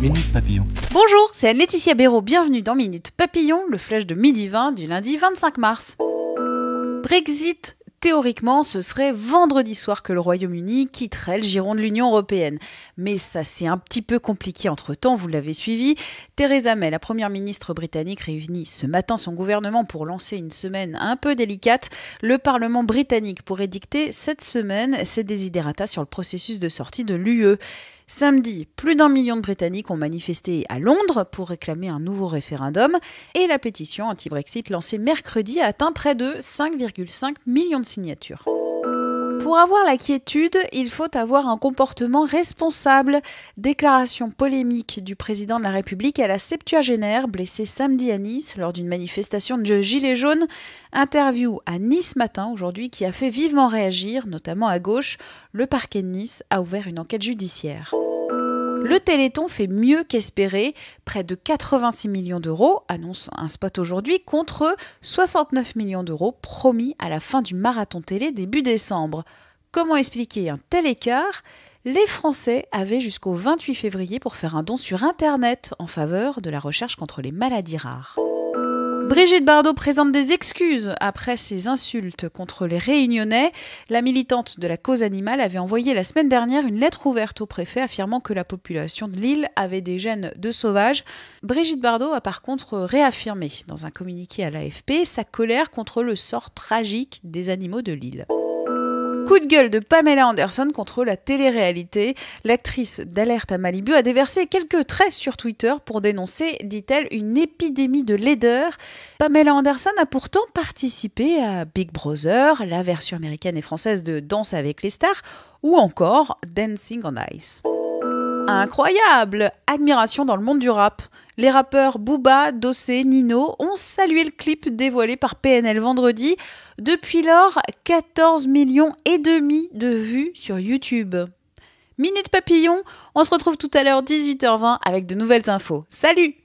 Minute Papillon. Bonjour, c'est Laetitia Béraud, bienvenue dans Minute Papillon, le flash de midi 20 du lundi 25 mars. Brexit Théoriquement, ce serait vendredi soir que le Royaume-Uni quitterait le giron de l'Union européenne. Mais ça c'est un petit peu compliqué entre-temps, vous l'avez suivi. Theresa May, la première ministre britannique, réunit ce matin son gouvernement pour lancer une semaine un peu délicate. Le Parlement britannique pourrait dicter cette semaine ses désiderata sur le processus de sortie de l'UE. Samedi, plus d'un million de Britanniques ont manifesté à Londres pour réclamer un nouveau référendum et la pétition anti-Brexit lancée mercredi atteint près de 5,5 millions de signature. Pour avoir la quiétude, il faut avoir un comportement responsable. Déclaration polémique du président de la République à la septuagénaire blessée samedi à Nice lors d'une manifestation de Gilets jaunes. Interview à Nice matin aujourd'hui qui a fait vivement réagir, notamment à gauche. Le parquet de Nice a ouvert une enquête judiciaire. Le Téléthon fait mieux qu'espéré, près de 86 millions d'euros, annonce un spot aujourd'hui, contre 69 millions d'euros promis à la fin du marathon télé début décembre. Comment expliquer un tel écart Les Français avaient jusqu'au 28 février pour faire un don sur Internet en faveur de la recherche contre les maladies rares. Brigitte Bardot présente des excuses après ses insultes contre les Réunionnais. La militante de la cause animale avait envoyé la semaine dernière une lettre ouverte au préfet affirmant que la population de l'île avait des gènes de sauvages. Brigitte Bardot a par contre réaffirmé dans un communiqué à l'AFP sa colère contre le sort tragique des animaux de l'île. Coup de gueule de Pamela Anderson contre la télé-réalité. L'actrice d'Alerte à Malibu a déversé quelques traits sur Twitter pour dénoncer, dit-elle, une épidémie de laideur. Pamela Anderson a pourtant participé à Big Brother, la version américaine et française de Danse avec les stars, ou encore Dancing on Ice. Mmh. Incroyable Admiration dans le monde du rap. Les rappeurs Booba, Dossé, Nino ont salué le clip dévoilé par PNL vendredi. Depuis lors, 14 millions et demi de vues sur YouTube. Minute Papillon, on se retrouve tout à l'heure 18h20 avec de nouvelles infos. Salut